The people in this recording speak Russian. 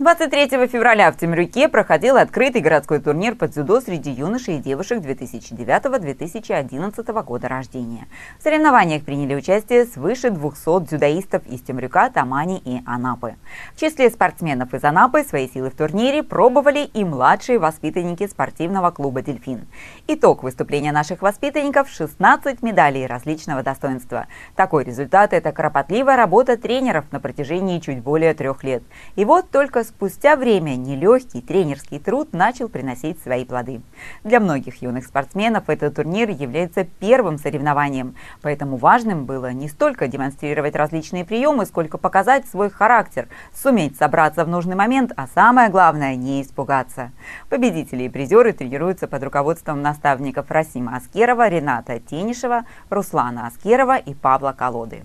23 февраля в Темрюке проходил открытый городской турнир по дзюдо среди юношей и девушек 2009-2011 года рождения. В соревнованиях приняли участие свыше 200 дзюдоистов из Темрюка, Тамани и Анапы. В числе спортсменов из Анапы свои силы в турнире пробовали и младшие воспитанники спортивного клуба «Дельфин». Итог выступления наших воспитанников – 16 медалей различного достоинства. Такой результат – это кропотливая работа тренеров на протяжении чуть более трех лет. И вот только спустя время нелегкий тренерский труд начал приносить свои плоды. Для многих юных спортсменов этот турнир является первым соревнованием, поэтому важным было не столько демонстрировать различные приемы, сколько показать свой характер, суметь собраться в нужный момент, а самое главное – не испугаться. Победители и призеры тренируются под руководством наставников Расима Аскерова, Рената Тенишева, Руслана Аскерова и Павла Колоды.